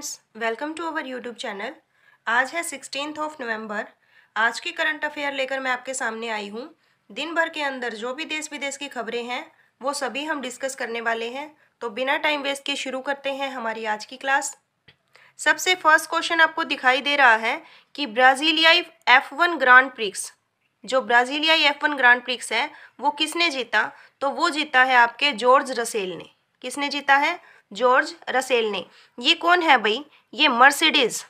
friends welcome to our YouTube channel आज है sixteen of November आज की करंट अफेयर लेकर मैं आपके सामने आई हूँ दिन भर के अंदर जो भी देश विदेश की खबरें हैं वो सभी हम डिस्कस करने वाले हैं तो बिना टाइम वेस्ट के शुरू करते हैं हमारी आज की क्लास सबसे फर्स्ट क्वेश्चन आपको दिखाई दे रहा है कि ब्राज़ीलियाई एफ वन ग्रांड प्रिक्स जो ब्राज़ीलियाई एफ वन ग्रांड प्रिक्स है वो किसने जीता तो वो जीता है आपके जॉर्ज रसेल ने किसने जीता है जॉर्ज रसेल ने ये कौन है भाई ये मर्सिडीज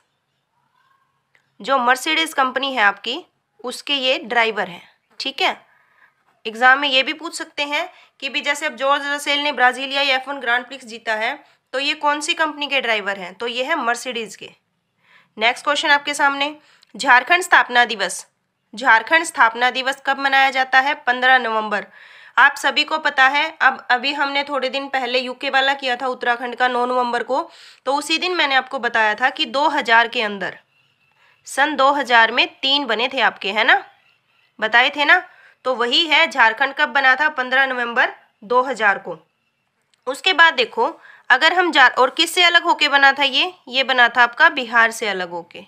जो मर्सिडीज कंपनी है आपकी उसके ये ड्राइवर हैं ठीक है एग्जाम में ये भी पूछ सकते हैं कि भी जैसे अब जॉर्ज रसेल ने ब्राज़ीलियाई एफ वन ग्रांड प्रिक्स जीता है तो ये कौन सी कंपनी के ड्राइवर हैं तो ये है मर्सिडीज़ के नेक्स्ट क्वेश्चन आपके सामने झारखंड स्थापना दिवस झारखंड स्थापना दिवस कब मनाया जाता है पंद्रह नवंबर आप सभी को पता है अब अभी हमने थोड़े दिन पहले यूके वाला किया था उत्तराखंड का नौ नवंबर को तो उसी दिन मैंने आपको बताया था कि 2000 के अंदर सन 2000 में तीन बने थे आपके है ना बताए थे ना तो वही है झारखंड कब बना था 15 नवंबर 2000 को उसके बाद देखो अगर हम जा और किस से अलग होके बना था ये ये बना था आपका बिहार से अलग होके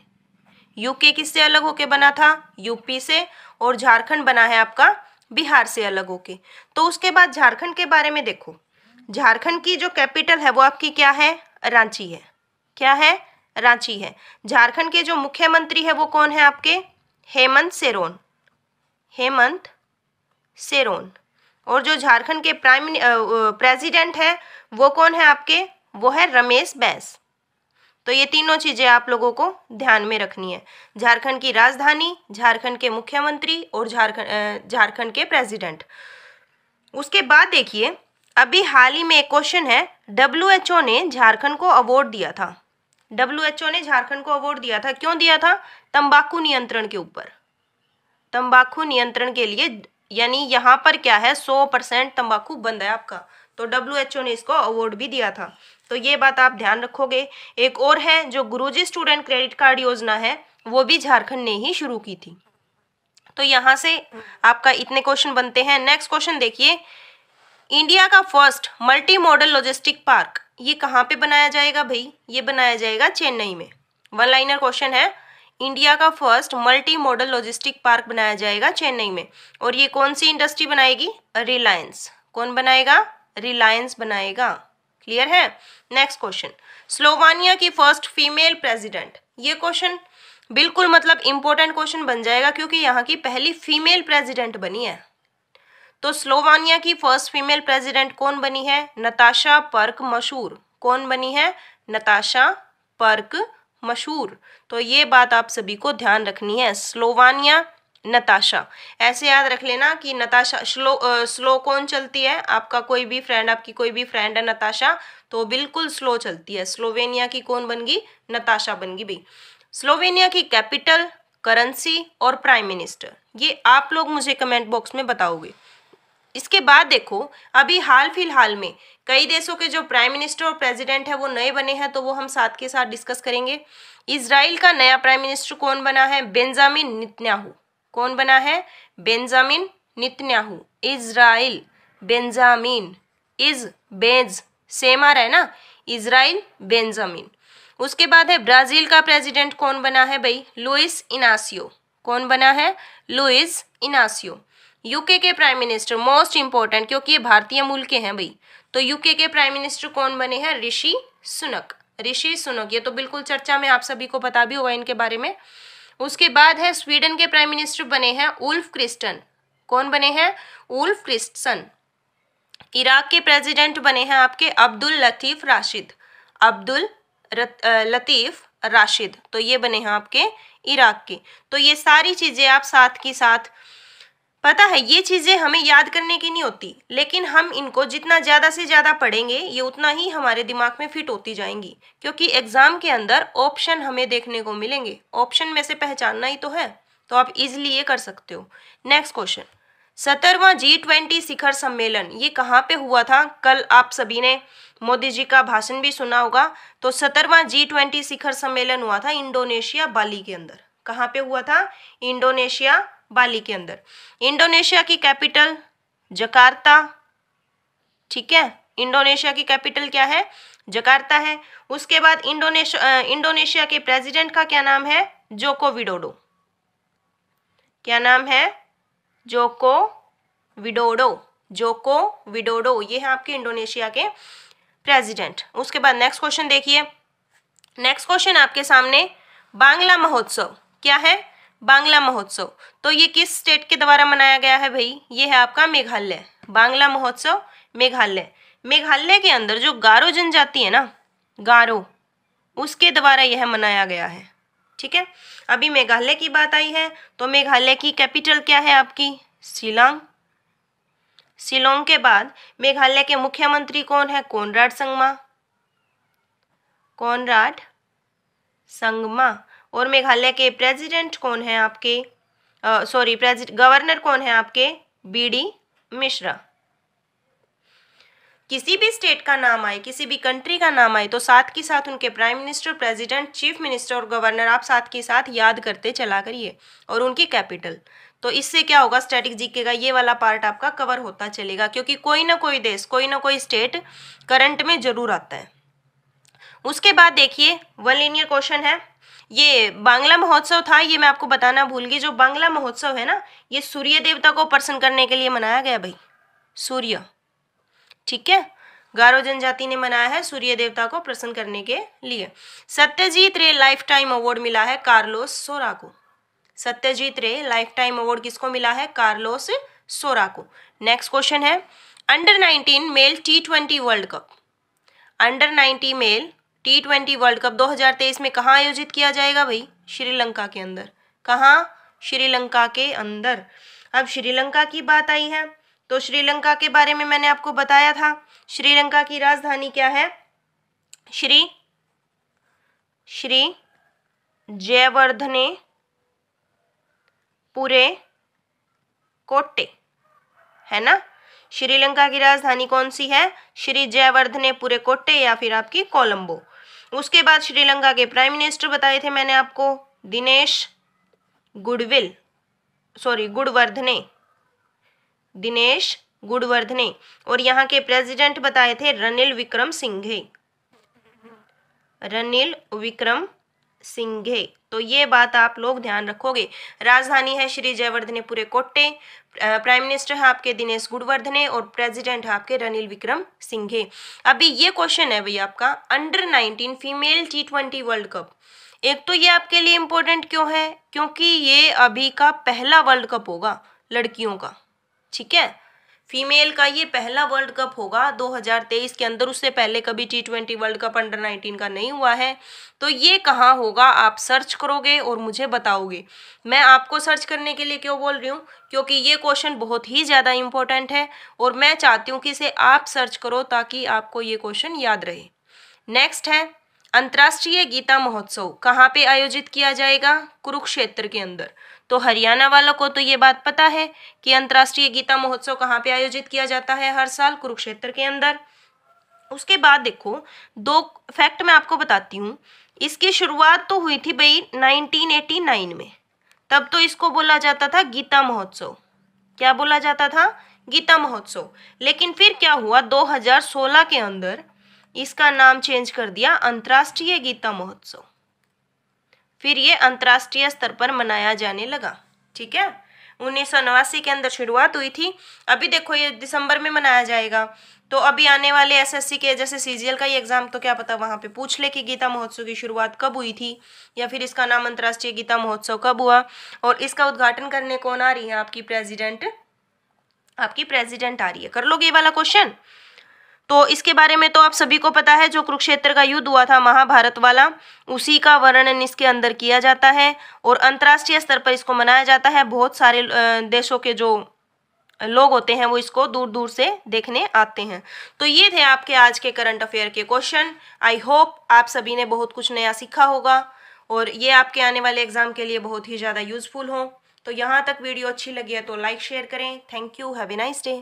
यूके किस से अलग होके बना था यूपी से और झारखंड बना है आपका बिहार से अलग होके तो उसके बाद झारखंड के बारे में देखो झारखंड की जो कैपिटल है वो आपकी क्या है रांची है क्या है रांची है झारखंड के जो मुख्यमंत्री है वो कौन है आपके हेमंत सेरोन हेमंत सेरोन और जो झारखंड के प्राइम प्रेसिडेंट है वो कौन है आपके वो है रमेश बैस तो ये तीनों चीज़ें आप लोगों को ध्यान में रखनी है झारखंड की राजधानी झारखंड के मुख्यमंत्री और झारखंड झारखंड के प्रेसिडेंट उसके बाद देखिए अभी हाल ही में एक क्वेश्चन है डब्ल्यू ने झारखंड को अवार्ड दिया था डब्ल्यू ने झारखंड को अवार्ड दिया था क्यों दिया था तंबाकू नियंत्रण के ऊपर तंबाकू नियंत्रण के लिए यानी यहाँ पर क्या है सौ परसेंट तम्बाकू बंद है आपका तो डब्ल्यू ने इसको अवार्ड भी दिया था तो ये बात आप ध्यान रखोगे एक और है जो गुरुजी स्टूडेंट क्रेडिट कार्ड योजना है वो भी झारखंड ने ही शुरू की थी तो यहाँ से आपका इतने क्वेश्चन बनते हैं नेक्स्ट क्वेश्चन देखिए इंडिया का first multi modal logistic park ये कहाँ पे बनाया जाएगा भाई ये बनाया जाएगा चेन्नई में वन लाइनर क्वेश्चन है इंडिया का first multi modal logistic park बनाया जाएगा चेन्नई में और ये कौन सी इंडस्ट्री बनाएगी रिलायंस कौन बनाएगा रिलायंस बनाएगा क्लियर है नेक्स्ट क्वेश्चन स्लोवानिया की फर्स्ट फीमेल प्रेसिडेंट ये क्वेश्चन बिल्कुल मतलब इंपॉर्टेंट क्वेश्चन बन जाएगा क्योंकि यहाँ की पहली फीमेल प्रेसिडेंट बनी है तो स्लोवानिया की फर्स्ट फीमेल प्रेसिडेंट कौन बनी है नताशा पर्क मशहूर कौन बनी है नताशा पर्क मशहूर तो ये बात आप सभी को ध्यान रखनी है स्लोवानिया नताशा ऐसे याद रख लेना कि नताशा स्लो स्लो कौन चलती है आपका कोई भी फ्रेंड आपकी कोई भी फ्रेंड है नताशा तो बिल्कुल स्लो चलती है स्लोवेनिया की कौन बन गई नताशा बन गई भाई स्लोवेनिया की कैपिटल करेंसी और प्राइम मिनिस्टर ये आप लोग मुझे कमेंट बॉक्स में बताओगे इसके बाद देखो अभी हाल फिलहाल में कई देशों के जो प्राइम मिनिस्टर और प्रेसिडेंट है वो नए बने हैं तो वो हम साथ के साथ डिस्कस करेंगे इसराइल का नया प्राइम मिनिस्टर कौन बना है बेंजामिन नितन्याहू कौन बना है Benjamin Netanyahu Israel Benjamin is बेज सेम आ रहा है ना इजराइल बेंजामिन उसके बाद है ब्राज़ील का प्रेसिडेंट कौन बना है भाई लुइस इनासियो कौन बना है लुइस इनासियो यूके के प्राइम मिनिस्टर मोस्ट इम्पोर्टेंट क्योंकि ये भारतीय मूल के हैं भाई तो यूके के प्राइम मिनिस्टर कौन बने हैं ऋषि सुनक ऋषि सुनक ये तो बिल्कुल चर्चा में आप सभी को पता भी होगा इनके बारे में उसके बाद है स्वीडन के प्राइम मिनिस्टर बने हैं उल्फ क्रिस्टन कौन बने हैं उल्फ क्रिस्टन इराक के प्रेसिडेंट बने हैं आपके अब्दुल लतीफ़ राशिद अब्दुल लतीफ़ राशिद तो ये बने हैं आपके इराक के तो ये सारी चीज़ें आप साथ की साथ पता है ये चीज़ें हमें याद करने की नहीं होती लेकिन हम इनको जितना ज़्यादा से ज़्यादा पढ़ेंगे ये उतना ही हमारे दिमाग में फिट होती जाएंगी क्योंकि एग्ज़ाम के अंदर ऑप्शन हमें देखने को मिलेंगे ऑप्शन में से पहचानना ही तो है तो आप इजिली ये कर सकते हो नेक्स्ट क्वेश्चन सत्तरवां जी ट्वेंटी शिखर सम्मेलन ये कहाँ पे हुआ था कल आप सभी ने मोदी जी का भाषण भी सुना होगा तो सत्तरवां जी ट्वेंटी शिखर सम्मेलन हुआ था इंडोनेशिया बाली के अंदर कहाँ पे हुआ था इंडोनेशिया बाली के अंदर इंडोनेशिया की कैपिटल जकार्ता ठीक है इंडोनेशिया की कैपिटल क्या है जकार्ता है उसके बाद इंडोनेशिया इंडोनेशिया के प्रेसिडेंट का क्या नाम है जोको विडोडो क्या नाम है जोको विडोडो जोको विडोडो ये है आपके इंडोनेशिया के प्रेसिडेंट उसके बाद नेक्स्ट क्वेश्चन देखिए नेक्स्ट क्वेश्चन आपके सामने बांग्ला महोत्सव क्या है बांग्ला महोत्सव तो ये किस स्टेट के द्वारा मनाया गया है भाई ये है आपका मेघालय बांग्ला महोत्सव मेघालय मेघालय के अंदर जो गारो जनजाति है ना गारो उसके द्वारा यह मनाया गया है ठीक है अभी मेघालय की बात आई है तो मेघालय की कैपिटल क्या है आपकी शिलोंग शिलोंग के बाद मेघालय के मुख्यमंत्री कौन है कौनराड संगमा कौनराड संगमा और मेघालय के प्रेसिडेंट कौन हैं आपके सॉरी गवर्नर कौन है आपके बी डी मिश्रा किसी भी स्टेट का नाम आए किसी भी कंट्री का नाम आए तो साथ के साथ उनके prime minister president chief minister और गवर्नर आप साथ के साथ याद करते चला करिए और उनकी कैपिटल तो इससे क्या होगा स्टैटिक जीके का ये वाला पार्ट आपका कवर होता चलेगा क्योंकि कोई ना कोई देश कोई ना कोई स्टेट करंट में जरूर आता है उसके बाद देखिए वन लीनियर क्वेश्चन है ये बांग्ला महोत्सव था ये मैं आपको बताना भूल गई जो बांग्ला महोत्सव है ना ये सूर्य देवता को प्रसन्न करने के लिए मनाया गया भाई सूर्य ठीक है गारो जनजाति ने मनाया है सूर्य देवता को प्रसन्न करने के लिए सत्यजीत रे लाइफ टाइम अवार्ड मिला है कार्लोस सोरा को सत्यजीत रे लाइफ टाइम अवार्ड किसको मिला है कार्लोस सोरा को नेक्स्ट क्वेश्चन है under nineteen male T twenty world cup under ninety male T twenty world cup 2023 में कहाँ आयोजित किया जाएगा भाई श्रीलंका के अंदर कहाँ श्रीलंका के अंदर अब श्रीलंका की बात आई है तो श्रीलंका के बारे में मैंने आपको बताया था श्रीलंका की राजधानी क्या है श्री श्री जयवर्धने पूरे कोटे है ना श्रीलंका की राजधानी कौन सी है श्री जयवर्धने पूरे कोटे या फिर आपकी कोलंबो उसके बाद श्रीलंका के प्राइम मिनिस्टर बताए थे मैंने आपको दिनेश गुडविल सॉरी गुडवर्धने दिनेश गुडवर्धने और यहाँ के प्रेसिडेंट बताए थे रनिल विक्रम सिंघे रनिल विक्रम सिंघे तो ये बात आप लोग ध्यान रखोगे राजधानी है श्री जयवर्धनेपुरे कोट्टे प्राइम मिनिस्टर है आपके दिनेश गुडवर्धने और प्रेसिडेंट है आपके रनिल विक्रम सिंघे अभी ये क्वेश्चन है भैया आपका under nineteen female T twenty world cup एक तो ये आपके लिए इम्पोर्टेंट क्यों है क्योंकि ये अभी का पहला वर्ल्ड कप होगा लड़कियों का ठीक है फीमेल का ये पहला वर्ल्ड कप होगा 2023 के अंदर उससे पहले कभी T twenty world cup under 19 का नहीं हुआ है तो ये कहाँ होगा आप सर्च करोगे और मुझे बताओगे मैं आपको सर्च करने के लिए क्यों बोल रही हूँ क्योंकि ये क्वेश्चन बहुत ही ज़्यादा इंपॉर्टेंट है और मैं चाहती हूँ कि इसे आप सर्च करो ताकि आपको ये क्वेश्चन याद रहे नेक्स्ट है अंतर्राष्ट्रीय गीता महोत्सव कहाँ पे आयोजित किया जाएगा कुरुक्षेत्र के अंदर तो हरियाणा वालों को तो ये बात पता है कि अंतर्राष्ट्रीय गीता महोत्सव कहाँ पे आयोजित किया जाता है हर साल कुरुक्षेत्र के अंदर उसके बाद देखो दो फैक्ट मैं आपको बताती हूँ इसकी शुरुआत तो हुई थी भाई 1989 में तब तो इसको बोला जाता था गीता महोत्सव क्या बोला जाता था गीता महोत्सव लेकिन फिर क्या हुआ 2016 के अंदर इसका नाम चेंज कर दिया अंतर्राष्ट्रीय गीता महोत्सव फिर ये अंतर्राष्ट्रीय स्तर पर मनाया जाने लगा ठीक है उन्नीस के अंदर शुरुआत हुई थी अभी देखो ये दिसंबर में मनाया जाएगा तो अभी आने वाले एसएससी के जैसे सीजीएल का ही एग्जाम तो क्या पता वहाँ पे पूछ ले कि गीता महोत्सव की शुरुआत कब हुई थी या फिर इसका नाम अंतर्राष्ट्रीय गीता महोत्सव कब हुआ और इसका उद्घाटन करने कौन आ रही है आपकी प्रेजिडेंट आपकी प्रेजिडेंट आ रही है कर लोगे ये वाला क्वेश्चन तो इसके बारे में तो आप सभी को पता है जो कुरुक्षेत्र का युद्ध हुआ था महाभारत वाला उसी का वर्णन इसके अंदर किया जाता है और अंतर्राष्ट्रीय स्तर पर इसको मनाया जाता है बहुत सारे देशों के जो लोग होते हैं वो इसको दूर दूर से देखने आते हैं तो ये थे आपके आज के करंट अफेयर के क्वेश्चन आई होप आप सभी ने बहुत कुछ नया सीखा होगा और ये आपके आने वाले एग्जाम के लिए बहुत ही ज़्यादा यूजफुल हो तो यहाँ तक वीडियो अच्छी लगी है तो लाइक शेयर करें thank you have a nice day